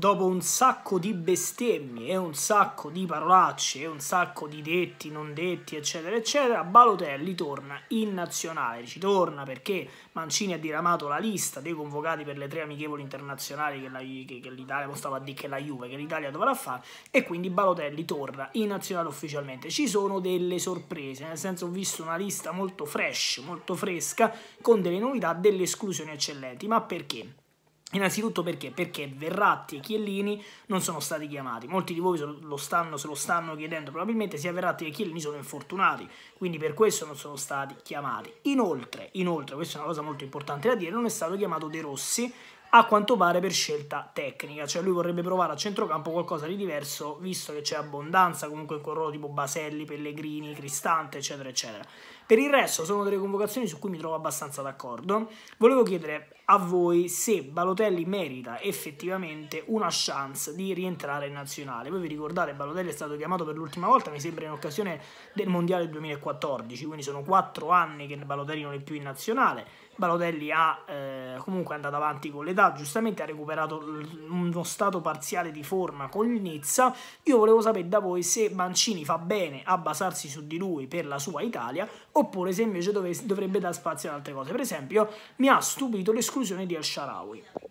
dopo un sacco di bestemmie e un sacco di parolacce e un sacco di detti, non detti, eccetera, eccetera, Balotelli torna in nazionale. Ci torna perché Mancini ha diramato la lista dei convocati per le tre amichevoli internazionali che, l'Italia stava a dire che la Juve, che l'Italia dovrà fare, e quindi Balotelli torna in nazionale ufficialmente. Ci sono delle sorprese, nel senso ho visto una lista molto fresh, molto fresca, con delle novità, delle esclusioni eccellenti. Ma perché? Innanzitutto perché? Perché Verratti e Chiellini non sono stati chiamati. Molti di voi lo stanno, se lo stanno chiedendo, probabilmente sia Verratti che Chiellini sono infortunati, quindi per questo non sono stati chiamati. Inoltre, inoltre, questa è una cosa molto importante da dire, non è stato chiamato De Rossi a quanto pare per scelta tecnica, cioè lui vorrebbe provare a centrocampo qualcosa di diverso visto che c'è abbondanza comunque in quel ruolo tipo Baselli, Pellegrini, Cristante eccetera eccetera. Per il resto sono delle convocazioni su cui mi trovo abbastanza d'accordo. Volevo chiedere a voi se Balotelli merita effettivamente una chance di rientrare in nazionale. Voi vi ricordate Balotelli è stato chiamato per l'ultima volta mi sembra in occasione del Mondiale 2014, quindi sono 4 anni che Balotelli non è più in nazionale. Balotelli ha eh, comunque andato avanti con l'età società giustamente ha recuperato uno stato parziale di forma con il Nizza. Io volevo sapere da voi se Mancini fa bene a basarsi su di lui per la sua Italia oppure se invece dovrebbe dare spazio ad altre cose. Per esempio, mi ha stupito l'esclusione di al Sharawi.